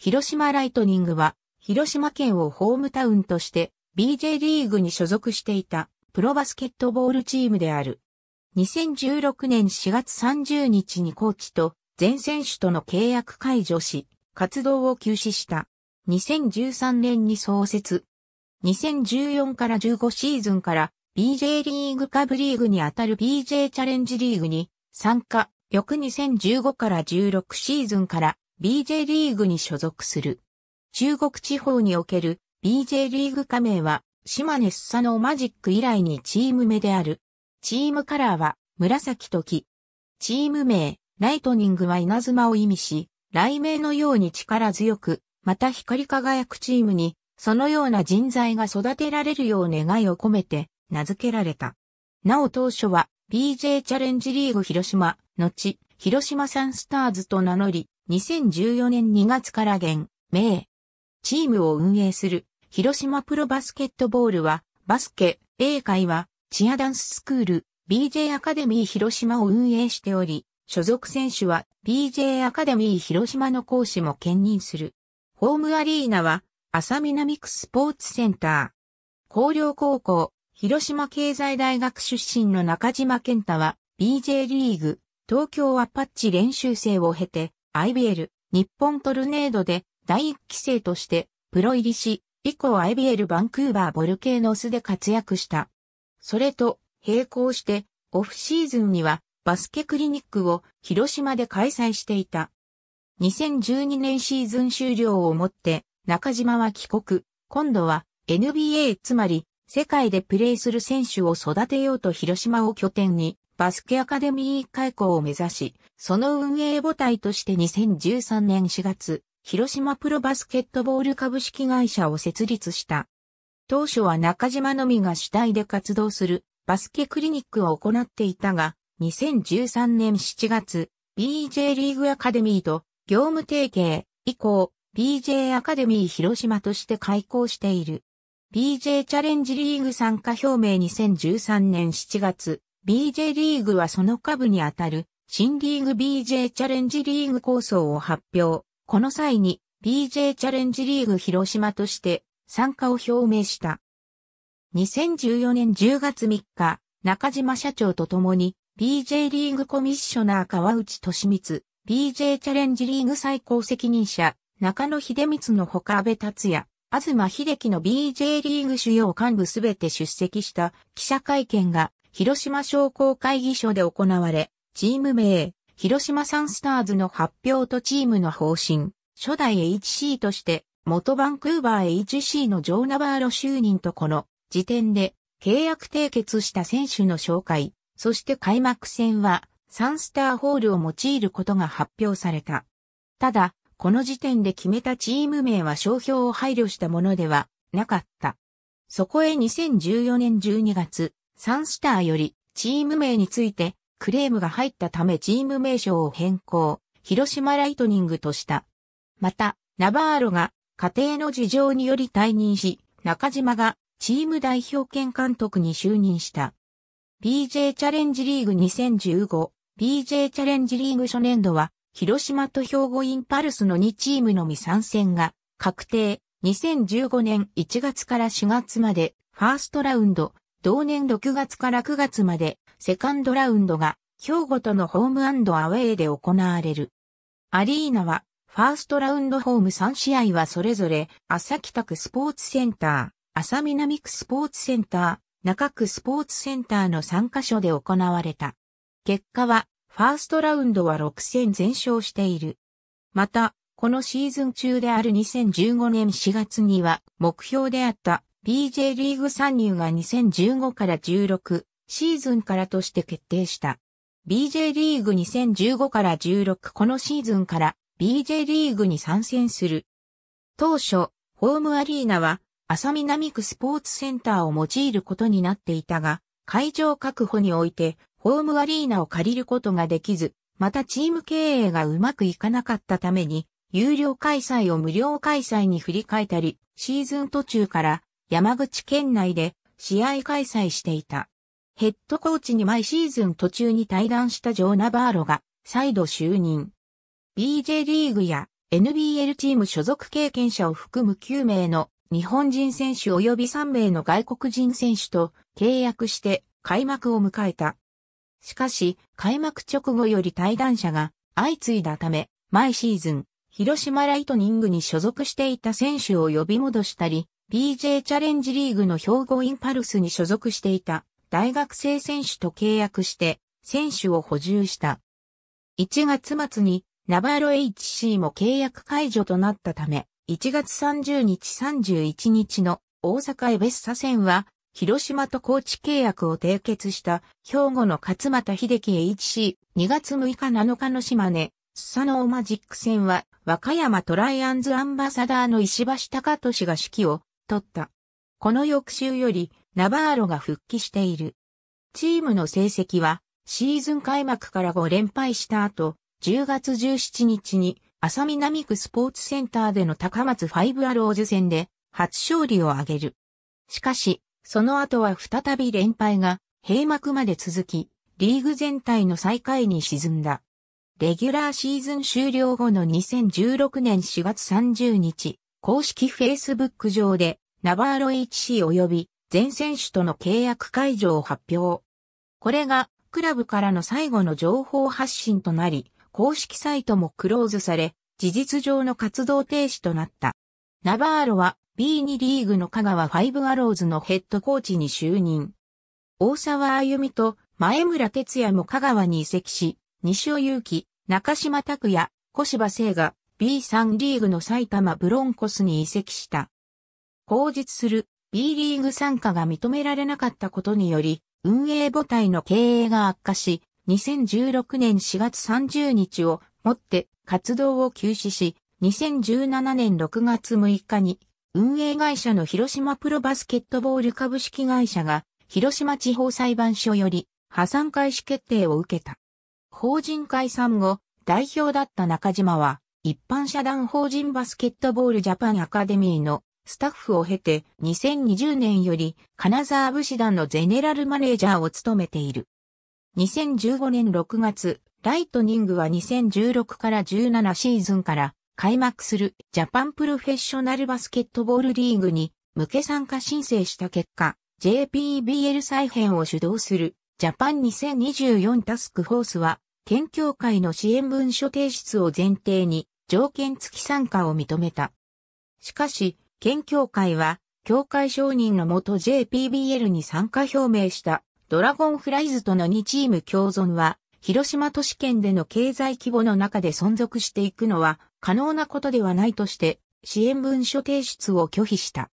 広島ライトニングは、広島県をホームタウンとして BJ リーグに所属していたプロバスケットボールチームである。2016年4月30日にコーチと全選手との契約解除し、活動を休止した。2013年に創設。2014から15シーズンから BJ リーグ下部リーグにあたる BJ チャレンジリーグに参加。翌2015から16シーズンから BJ リーグに所属する。中国地方における BJ リーグ加盟は、島根スサノーマジック以来にチーム名である。チームカラーは、紫と黄。チーム名、ライトニングは稲妻を意味し、雷鳴のように力強く、また光り輝くチームに、そのような人材が育てられるよう願いを込めて、名付けられた。なお当初は、BJ チャレンジリーグ広島、後、広島サンスターズと名乗り、2014年2月から現、名、チームを運営する、広島プロバスケットボールは、バスケ、A 会は、チアダンススクール、BJ アカデミー広島を運営しており、所属選手は BJ アカデミー広島の講師も兼任する。ホームアリーナは、朝南区スポーツセンター。広陵高校、広島経済大学出身の中島健太は、BJ リーグ、東京アパッチ練習生を経て、IBL 日本トルネードで第1期生としてプロ入りし、以降 IBL バンクーバーボルケーノスで活躍した。それと並行してオフシーズンにはバスケクリニックを広島で開催していた。2012年シーズン終了をもって中島は帰国、今度は NBA つまり世界でプレーする選手を育てようと広島を拠点に、バスケアカデミー開校を目指し、その運営母体として2013年4月、広島プロバスケットボール株式会社を設立した。当初は中島のみが主体で活動するバスケクリニックを行っていたが、2013年7月、BJ リーグアカデミーと業務提携以降、BJ アカデミー広島として開校している。BJ チャレンジリーグ参加表明2013年7月、BJ リーグはその下部にあたる新リーグ BJ チャレンジリーグ構想を発表。この際に BJ チャレンジリーグ広島として参加を表明した。2014年10月3日、中島社長と共に BJ リーグコミッショナー川内俊光、BJ チャレンジリーグ最高責任者中野秀光の他安部達也、東秀樹の BJ リーグ主要幹部すべて出席した記者会見が広島商工会議所で行われ、チーム名、広島サンスターズの発表とチームの方針、初代 HC として元バンクーバー HC のジョー・ナバーロ就任とこの時点で契約締結した選手の紹介、そして開幕戦はサンスターホールを用いることが発表された。ただ、この時点で決めたチーム名は商標を配慮したものではなかった。そこへ2014年12月、サンスターよりチーム名についてクレームが入ったためチーム名称を変更、広島ライトニングとした。また、ナバーロが家庭の事情により退任し、中島がチーム代表権監督に就任した。BJ チャレンジリーグ2015、BJ チャレンジリーグ初年度は広島と兵庫インパルスの2チームのみ参戦が確定。2015年1月から4月までファーストラウンド、同年6月から9月までセカンドラウンドが兵庫とのホームアウェーで行われる。アリーナはファーストラウンドホーム3試合はそれぞれ朝北区スポーツセンター、朝南区スポーツセンター、中区スポーツセンターの3カ所で行われた。結果はファーストラウンドは6戦全勝している。また、このシーズン中である2015年4月には目標であった BJ リーグ参入が2015から16シーズンからとして決定した。BJ リーグ2015から16このシーズンから BJ リーグに参戦する。当初、ホームアリーナは浅南区スポーツセンターを用いることになっていたが、会場確保においてホームアリーナを借りることができず、またチーム経営がうまくいかなかったために、有料開催を無料開催に振り替えたり、シーズン途中から山口県内で試合開催していた。ヘッドコーチに毎シーズン途中に対談したジョー・ナバーロが再度就任。BJ リーグや NBL チーム所属経験者を含む9名の日本人選手及び3名の外国人選手と契約して開幕を迎えた。しかし、開幕直後より退団者が相次いだため、毎シーズン、広島ライトニングに所属していた選手を呼び戻したり、BJ チャレンジリーグの兵庫インパルスに所属していた大学生選手と契約して選手を補充した。1月末にナバーロ HC も契約解除となったため、1月30日31日の大阪エベッサ戦は広島と高知契約を締結した兵庫の勝又秀樹 HC2 月6日7日の島根、スサノオマジック戦は和歌山トライアンズアンバサダーの石橋貴俊が指揮を取った。この翌週よりナバーロが復帰している。チームの成績はシーズン開幕から5連敗した後、10月17日に浅南区スポーツセンターでの高松ファイブアローズ戦で初勝利を挙げる。しかし、その後は再び連敗が閉幕まで続き、リーグ全体の最下位に沈んだ。レギュラーシーズン終了後の2016年4月30日、公式 Facebook 上で、ナバーロ HC 及び全選手との契約解除を発表。これが、クラブからの最後の情報発信となり、公式サイトもクローズされ、事実上の活動停止となった。ナバーロは B2 リーグの香川ファイブアローズのヘッドコーチに就任。大沢歩美と前村哲也も香川に移籍し、西尾祐希、中島拓也、小芝聖が B3 リーグの埼玉ブロンコスに移籍した。後日する B リーグ参加が認められなかったことにより、運営母体の経営が悪化し、2016年4月30日をもって活動を休止し、2017年6月6日に運営会社の広島プロバスケットボール株式会社が、広島地方裁判所より破産開始決定を受けた。法人解散後、代表だった中島は、一般社団法人バスケットボールジャパンアカデミーのスタッフを経て2020年より金沢武士団のゼネラルマネージャーを務めている。2015年6月、ライトニングは2016から17シーズンから開幕するジャパンプロフェッショナルバスケットボールリーグに向け参加申請した結果、JPBL 再編を主導するジャパン2024タスクフォースは、県協会の支援文書提出を前提に条件付き参加を認めた。しかし、県協会は、協会承認のもと JPBL に参加表明したドラゴンフライズとの2チーム共存は広島都市圏での経済規模の中で存続していくのは可能なことではないとして支援文書提出を拒否した。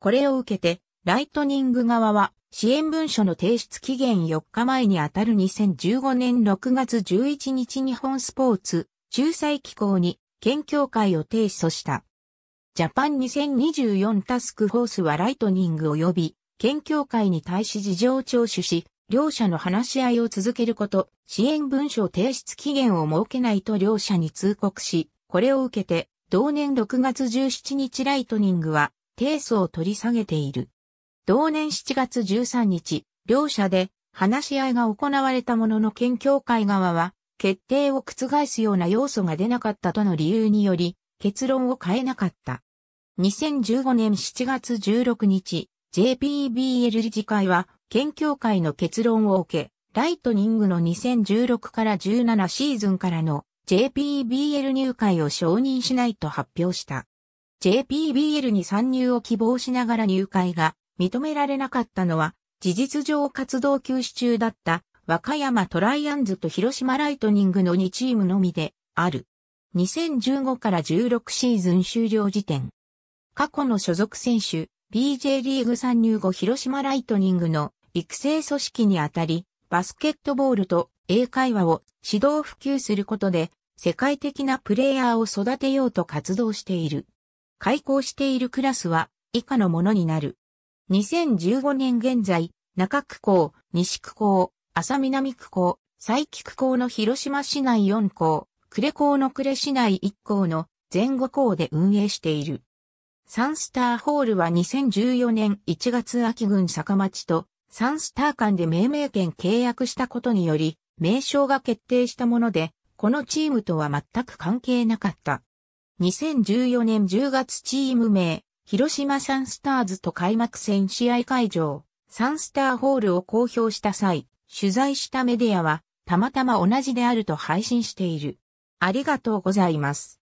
これを受けて、ライトニング側は支援文書の提出期限4日前にあたる2015年6月11日日本スポーツ仲裁機構に県協会を提出した。ジャパン2024タスクフォースはライトニング及び県協会に対し事情聴取し、両者の話し合いを続けること、支援文書提出期限を設けないと両者に通告し、これを受けて、同年6月17日ライトニングは、提訴を取り下げている。同年7月13日、両者で話し合いが行われたものの県協会側は、決定を覆すような要素が出なかったとの理由により、結論を変えなかった。2015年7月16日、JPBL 理事会は、県協会の結論を受け、ライトニングの2016から17シーズンからの JPBL 入会を承認しないと発表した。JPBL に参入を希望しながら入会が認められなかったのは、事実上活動休止中だった和歌山トライアンズと広島ライトニングの2チームのみである。2015から16シーズン終了時点。過去の所属選手、BJ リーグ参入後広島ライトニングの育成組織にあたり、バスケットボールと英会話を指導普及することで、世界的なプレイヤーを育てようと活動している。開校しているクラスは以下のものになる。2015年現在、中区校、西区校、浅南区校、西区校の広島市内4校、呉校の呉市内1校の前後校で運営している。サンスターホールは2014年1月秋郡坂町とサンスター間で命名権契約したことにより、名称が決定したもので、このチームとは全く関係なかった。2014年10月チーム名、広島サンスターズと開幕戦試合会場、サンスターホールを公表した際、取材したメディアは、たまたま同じであると配信している。ありがとうございます。